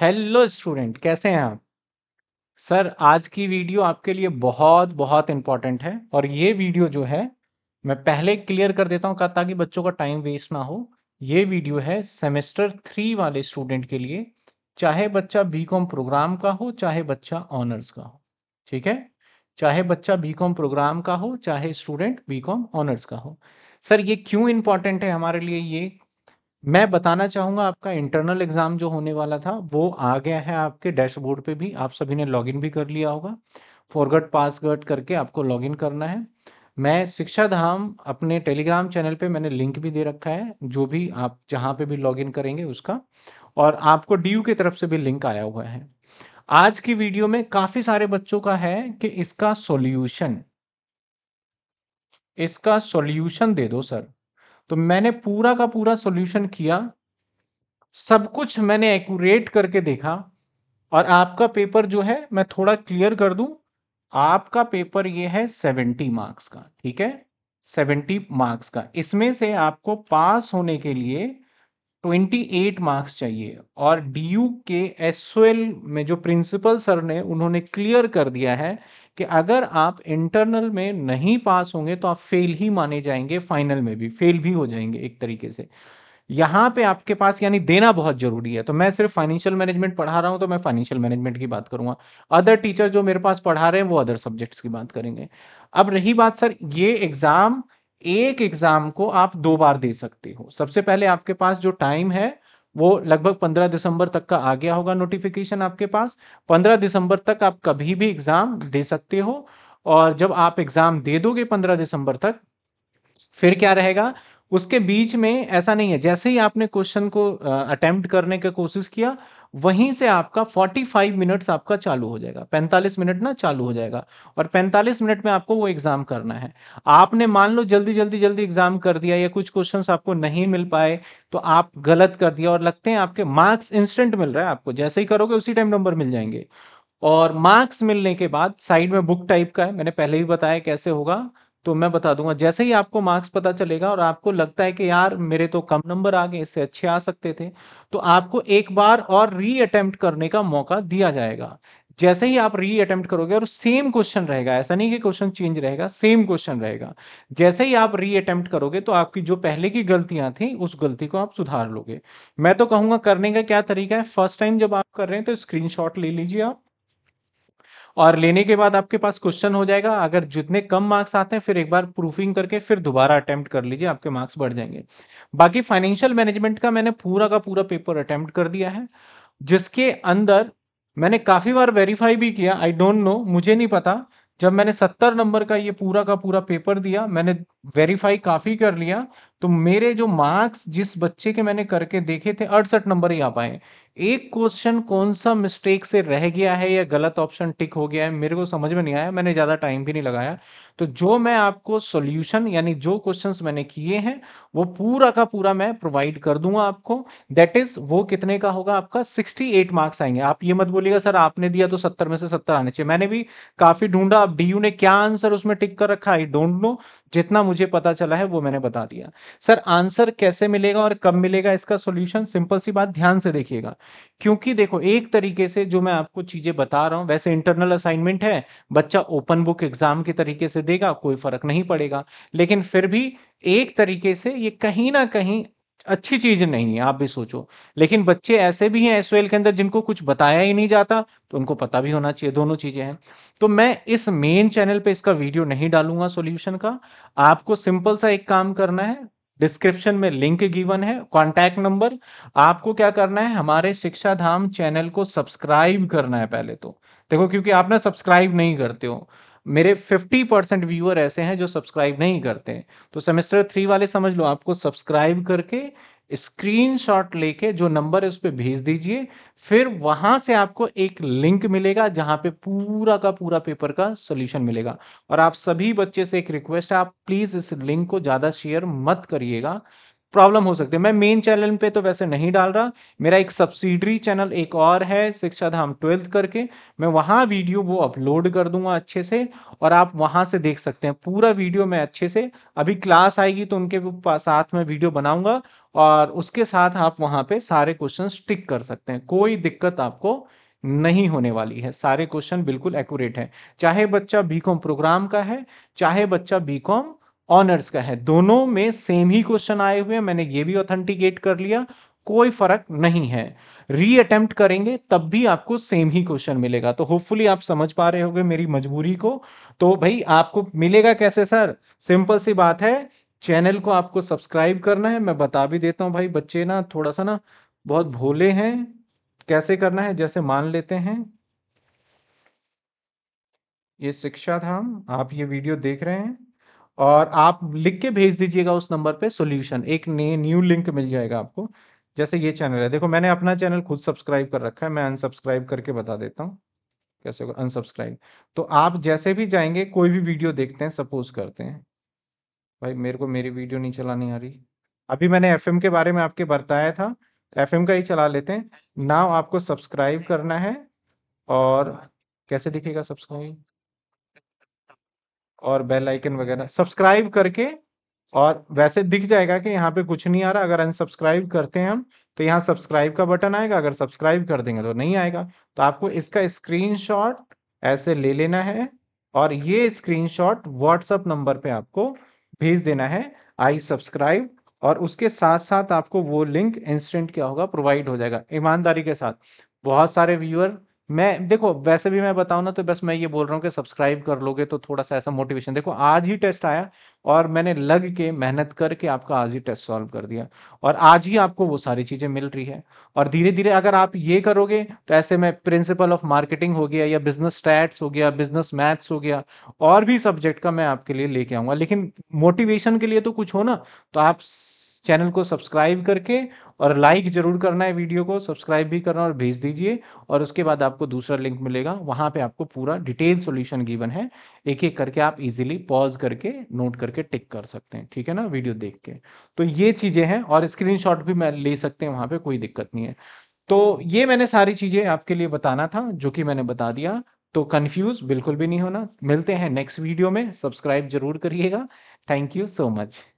Hello student कैसे हैं आप सर आज की वीडियो आपके लिए बहुत बहुत इम्पॉर्टेंट है और ये वीडियो जो है मैं पहले क्लियर कर देता हूँ ताकि बच्चों का टाइम वेस्ट ना हो ये वीडियो है सेमेस्टर थ्री वाले स्टूडेंट के लिए चाहे बच्चा बीकॉम प्रोग्राम का हो चाहे बच्चा ऑनर्स का हो ठीक है चाहे बच्चा बी प्रोग्राम का हो चाहे स्टूडेंट बी ऑनर्स का हो सर ये क्यों इम्पॉर्टेंट है हमारे लिए ये मैं बताना चाहूंगा आपका इंटरनल एग्ज़ाम जो होने वाला था, वो आ गया है आपके डैशबोर्ड पे भी, आप सभी ने लॉगिन भी कर लिया होगा। फ़ॉरगॉट पासवर्ड करके आपको लॉगिन करना है। मैं शिक्षा धाम अपने टेलीग्राम चैनल पे मैंने लिंक भी दे रखा है, जो भी आप जहां पे भी लॉगिन करेंगे उसका और आपको डी की तरफ से भी लिंक आया हुआ है। आज की वीडियो में काफ़ी सारे बच्चों का है कि इसका सोल्यूशन इसका सोल्यूशन दे दो सर। तो मैंने पूरा का पूरा सॉल्यूशन किया सब कुछ मैंने एक्यूरेट करके देखा और आपका पेपर जो है मैं थोड़ा क्लियर कर दूं आपका पेपर ये है सेवेंटी मार्क्स का ठीक है सेवेंटी मार्क्स का इसमें से आपको पास होने के लिए ट्वेंटी एट मार्क्स चाहिए और डी यू के एस में जो प्रिंसिपल सर ने उन्होंने क्लियर कर दिया है कि अगर आप इंटरनल में नहीं पास होंगे तो आप फेल ही माने जाएंगे फाइनल में भी फेल भी हो जाएंगे एक तरीके से यहाँ पे आपके पास यानी देना बहुत जरूरी है तो मैं सिर्फ फाइनेंशियल मैनेजमेंट पढ़ा रहा हूँ तो मैं फाइनेंशियल मैनेजमेंट की बात करूंगा अदर टीचर जो मेरे पास पढ़ा रहे हैं वो अदर सब्जेक्ट्स की बात करेंगे अब रही बात सर ये एग्जाम एक एग्जाम को आप दो बार दे सकते हो सबसे पहले आपके पास जो टाइम है वो लगभग 15 दिसंबर तक का आ गया होगा नोटिफिकेशन आपके पास 15 दिसंबर तक आप कभी भी एग्ज़ाम दे सकते हो और जब आप एग्ज़ाम दे दोगे 15 दिसंबर तक फिर क्या रहेगा उसके बीच में ऐसा नहीं है जैसे ही आपने क्वेश्चन को अटेम्प्ट करने का कोशिश किया वहीं से आपका 45 मिनट्स आपका चालू हो जाएगा 45 मिनट ना चालू हो जाएगा और 45 मिनट में आपको वो एग्जाम करना है आपने मान लो जल्दी जल्दी जल्दी एग्जाम कर दिया या कुछ क्वेश्चंस आपको नहीं मिल पाए तो आप गलत कर दिया और लगते हैं आपके मार्क्स इंस्टेंट मिल रहा है आपको जैसे ही करोगे उसी टाइम नंबर मिल जाएंगे और मार्क्स मिलने के बाद साइड में बुक टाइप का है मैंने पहले भी बताया कैसे होगा तो मैं बता दूंगा जैसे ही आपको मार्क्स पता चलेगा और आपको लगता है कि यार मेरे तो कम नंबर आ गए इससे अच्छे आ सकते थे तो आपको एक बार और री अटेम्प्ट करने का मौका दिया जाएगा जैसे ही आप री अटेम्प्ट करोगे और सेम क्वेश्चन रहेगा ऐसा नहीं कि क्वेश्चन चेंज रहेगा सेम क्वेश्चन रहेगा जैसे ही आप री अटेम्प्ट करोगे तो आपकी जो पहले की गलतियां थी उस गलती को आप सुधार लोगे मैं तो कहूंगा करने का क्या तरीका है फर्स्ट टाइम जब आप कर रहे हैं तो स्क्रीनशॉट ले लीजिए आप और लेने के बाद आपके पास क्वेश्चन हो जाएगा अगर जितने कम मार्क्स आते हैं फिर एक बार प्रूफिंग करके फिर दोबारा अटैम्प्ट कर लीजिए आपके मार्क्स बढ़ जाएंगे बाकी फाइनेंशियल मैनेजमेंट का मैंने पूरा का पूरा पेपर अटैम्प्ट कर दिया है जिसके अंदर मैंने काफ़ी बार वेरीफाई भी किया आई डोंट नो मुझे नहीं पता जब मैंने सत्तर नंबर का ये पूरा का पूरा पेपर दिया मैंने वेरीफाई काफ़ी कर लिया तो मेरे जो मार्क्स जिस बच्चे के मैंने करके देखे थे अड़सठ नंबर ही आ पाए एक क्वेश्चन कौन सा मिस्टेक से रह गया है या गलत ऑप्शन टिक हो गया है मेरे को समझ में नहीं आया मैंने ज़्यादा टाइम भी नहीं लगाया तो जो मैं आपको सॉल्यूशन यानी जो क्वेश्चंस मैंने किए हैं वो पूरा का पूरा मैं प्रोवाइड कर दूंगा आपको दैट इज वो कितने का होगा आपका 68 मार्क्स आएंगे आप ये मत बोलिएगा सर आपने दिया तो 70 में से 70 आने चाहिए मैंने भी काफ़ी ढूंढा अब डी ने क्या आंसर उसमें टिक कर रखा आई डोंट नो जितना मुझे पता चला है वो मैंने बता दिया सर आंसर कैसे मिलेगा और कब मिलेगा इसका सोल्यूशन सिंपल सी बात ध्यान से देखिएगा क्योंकि देखो एक तरीके से जो मैं आपको चीजें बता रहा हूं वैसे इंटरनल असाइनमेंट है बच्चा ओपन बुक एग्जाम के तरीके से देगा कोई फर्क नहीं पड़ेगा लेकिन फिर भी एक तरीके से ये कहीं ना कहीं अच्छी चीज नहीं है आप भी सोचो लेकिन बच्चे ऐसे भी हैं एस के अंदर जिनको कुछ बताया ही नहीं जाता तो उनको पता भी होना चाहिए दोनों चीजें हैं तो मैं इस मेन चैनल पे इसका वीडियो नहीं डालूंगा सॉल्यूशन का आपको सिंपल सा एक काम करना है डिस्क्रिप्शन में लिंक गिवन है कॉन्टैक्ट नंबर आपको क्या करना है हमारे शिक्षा धाम चैनल को सब्सक्राइब करना है पहले तो देखो क्योंकि आप ना सब्सक्राइब नहीं करते हो मेरे 50 परसेंट व्यूअर ऐसे हैं जो सब्सक्राइब नहीं करते हैं तो सेमेस्टर थ्री वाले समझ लो आपको सब्सक्राइब करके स्क्रीनशॉट लेके जो नंबर है उस पर भेज दीजिए फिर वहां से आपको एक लिंक मिलेगा जहां पे पूरा का पूरा पेपर का सोल्यूशन मिलेगा और आप सभी बच्चे से एक रिक्वेस्ट है आप प्लीज इस लिंक को ज्यादा शेयर मत करिएगा प्रॉब्लम हो सकती है मैं मेन चैनल पे तो वैसे नहीं डाल रहा मेरा एक सब्सिडरी चैनल एक और है शिक्षा धाम ट्वेल्थ करके मैं वहाँ वीडियो वो अपलोड कर दूंगा अच्छे से और आप वहाँ से देख सकते हैं पूरा वीडियो मैं अच्छे से अभी क्लास आएगी तो उनके साथ में वीडियो बनाऊंगा और उसके साथ आप वहाँ पे सारे क्वेश्चन टिक कर सकते हैं कोई दिक्कत आपको नहीं होने वाली है सारे क्वेश्चन बिल्कुल एक्यूरेट है चाहे बच्चा बीकॉम प्रोग्राम का है चाहे बच्चा बीकॉम ऑनर्स का है दोनों में सेम ही क्वेश्चन आए हुए मैंने ये भी ऑथेंटिकेट कर लिया कोई फर्क नहीं है री अटेम्प्ट करेंगे तब भी आपको सेम ही क्वेश्चन मिलेगा तो होपफुली आप समझ पा रहे होंगे मेरी मजबूरी को तो भाई आपको मिलेगा कैसे सर सिंपल सी बात है चैनल को आपको सब्सक्राइब करना है मैं बता भी देता हूं भाई बच्चे ना थोड़ा सा ना बहुत भोले हैं कैसे करना है जैसे मान लेते हैं ये शिक्षा था आप ये वीडियो देख रहे हैं और आप लिख के भेज दीजिएगा उस नंबर पे सॉल्यूशन एक नए न्यू लिंक मिल जाएगा आपको जैसे ये चैनल है देखो मैंने अपना चैनल खुद सब्सक्राइब कर रखा है मैं अनसब्सक्राइब करके बता देता हूँ कैसे होगा अनसब्सक्राइब तो आप जैसे भी जाएंगे कोई भी वीडियो देखते हैं सपोज करते हैं भाई मेरे को मेरी वीडियो नहीं चलानी आ रही अभी मैंने एफ के बारे में आपके बताया था एफ का ही चला लेते हैं नाव आपको सब्सक्राइब करना है और कैसे दिखेगा सब्सक्राइब और बेल आइकन वगैरह सब्सक्राइब करके और वैसे दिख जाएगा कि यहाँ पे कुछ नहीं आ रहा अगर अनसब्सक्राइब करते हैं हम तो यहाँ सब्सक्राइब का बटन आएगा अगर सब्सक्राइब कर देंगे तो नहीं आएगा तो आपको इसका स्क्रीनशॉट ऐसे ले लेना है और ये स्क्रीनशॉट व्हाट्सएप नंबर पे आपको भेज देना है आई सब्सक्राइब और उसके साथ साथ आपको वो लिंक इंस्टेंट क्या होगा प्रोवाइड हो जाएगा ईमानदारी के साथ बहुत सारे व्यूअर मैं देखो वैसे भी मैं बताऊं ना तो बस मैं ये बोल रहा हूँ कि सब्सक्राइब कर लोगे तो थोड़ा सा ऐसा मोटिवेशन देखो आज ही टेस्ट आया और मैंने लग के मेहनत करके आपका आज ही टेस्ट सॉल्व कर दिया और आज ही आपको वो सारी चीज़ें मिल रही है और धीरे धीरे अगर आप ये करोगे तो ऐसे में प्रिंसिपल ऑफ मार्केटिंग हो गया या बिजनेस स्टैट्स हो गया बिजनेस मैथ्स हो गया और भी सब्जेक्ट का मैं आपके लिए लेके आऊंगा लेकिन मोटिवेशन के लिए तो कुछ हो ना तो आप चैनल को सब्सक्राइब करके और लाइक जरूर करना है वीडियो को सब्सक्राइब भी करना और भेज दीजिए और उसके बाद आपको दूसरा लिंक मिलेगा वहां पे आपको पूरा डिटेल सोल्यूशन गिवन है एक एक करके आप इजीली पॉज करके नोट करके टिक कर सकते हैं ठीक है ना वीडियो देख के तो ये चीज़ें हैं और स्क्रीन भी मैं ले सकते हैं वहां पर कोई दिक्कत नहीं है तो ये मैंने सारी चीज़ें आपके लिए बताना था जो कि मैंने बता दिया तो कन्फ्यूज बिल्कुल भी नहीं होना मिलते हैं नेक्स्ट वीडियो में सब्सक्राइब जरूर करिएगा थैंक यू सो मच